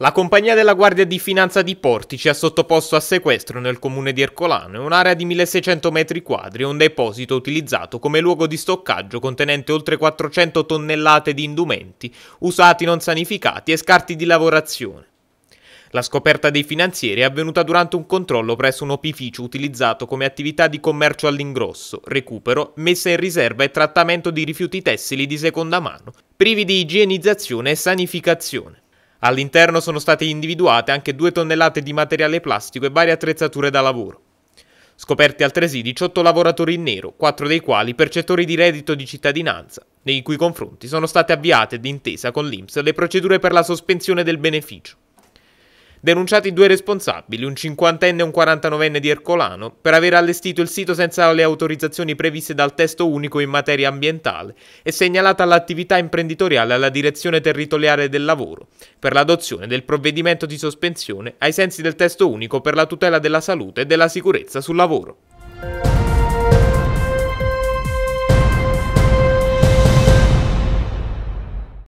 La compagnia della Guardia di Finanza di Portici ha sottoposto a sequestro nel comune di Ercolano un'area di 1600 metri quadri e un deposito utilizzato come luogo di stoccaggio contenente oltre 400 tonnellate di indumenti, usati non sanificati e scarti di lavorazione. La scoperta dei finanzieri è avvenuta durante un controllo presso un opificio utilizzato come attività di commercio all'ingrosso, recupero, messa in riserva e trattamento di rifiuti tessili di seconda mano, privi di igienizzazione e sanificazione. All'interno sono state individuate anche due tonnellate di materiale plastico e varie attrezzature da lavoro. Scoperti altresì 18 lavoratori in nero, 4 dei quali percettori di reddito di cittadinanza, nei cui confronti sono state avviate d'intesa con l'INPS le procedure per la sospensione del beneficio denunciati due responsabili, un cinquantenne e un quarantanovenne di Ercolano, per aver allestito il sito senza le autorizzazioni previste dal testo unico in materia ambientale e segnalata l'attività imprenditoriale alla direzione territoriale del lavoro, per l'adozione del provvedimento di sospensione ai sensi del testo unico per la tutela della salute e della sicurezza sul lavoro.